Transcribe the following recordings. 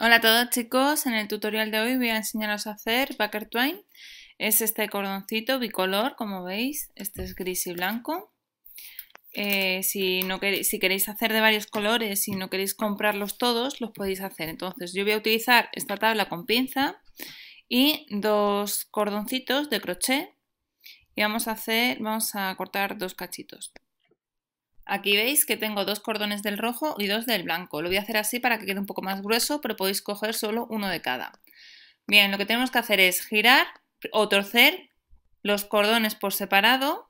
Hola a todos chicos, en el tutorial de hoy voy a enseñaros a hacer backer Twine. Es este cordoncito bicolor, como veis, este es gris y blanco. Eh, si, no queréis, si queréis hacer de varios colores y no queréis comprarlos todos, los podéis hacer. Entonces yo voy a utilizar esta tabla con pinza y dos cordoncitos de crochet y vamos a hacer, vamos a cortar dos cachitos. Aquí veis que tengo dos cordones del rojo y dos del blanco. Lo voy a hacer así para que quede un poco más grueso, pero podéis coger solo uno de cada. Bien, lo que tenemos que hacer es girar o torcer los cordones por separado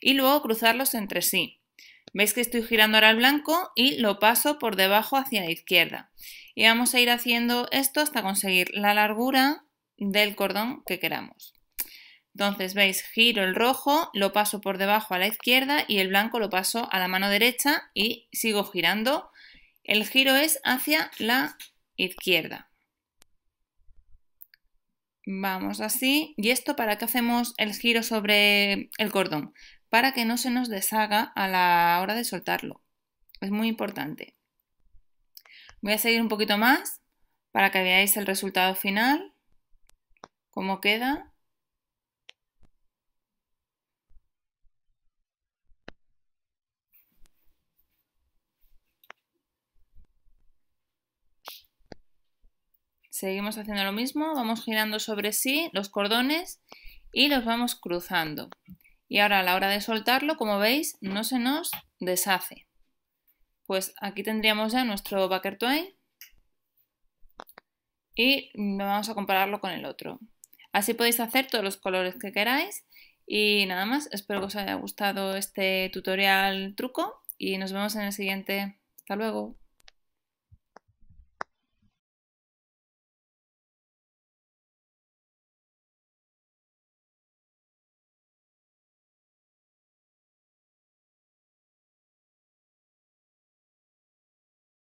y luego cruzarlos entre sí. Veis que estoy girando ahora el blanco y lo paso por debajo hacia la izquierda. Y vamos a ir haciendo esto hasta conseguir la largura del cordón que queramos. Entonces, veis, giro el rojo, lo paso por debajo a la izquierda y el blanco lo paso a la mano derecha y sigo girando. El giro es hacia la izquierda. Vamos así. ¿Y esto para qué hacemos el giro sobre el cordón? Para que no se nos deshaga a la hora de soltarlo. Es muy importante. Voy a seguir un poquito más para que veáis el resultado final. Cómo queda. Seguimos haciendo lo mismo, vamos girando sobre sí los cordones y los vamos cruzando. Y ahora a la hora de soltarlo, como veis, no se nos deshace. Pues aquí tendríamos ya nuestro backer twine y vamos a compararlo con el otro. Así podéis hacer todos los colores que queráis y nada más, espero que os haya gustado este tutorial truco y nos vemos en el siguiente. Hasta luego.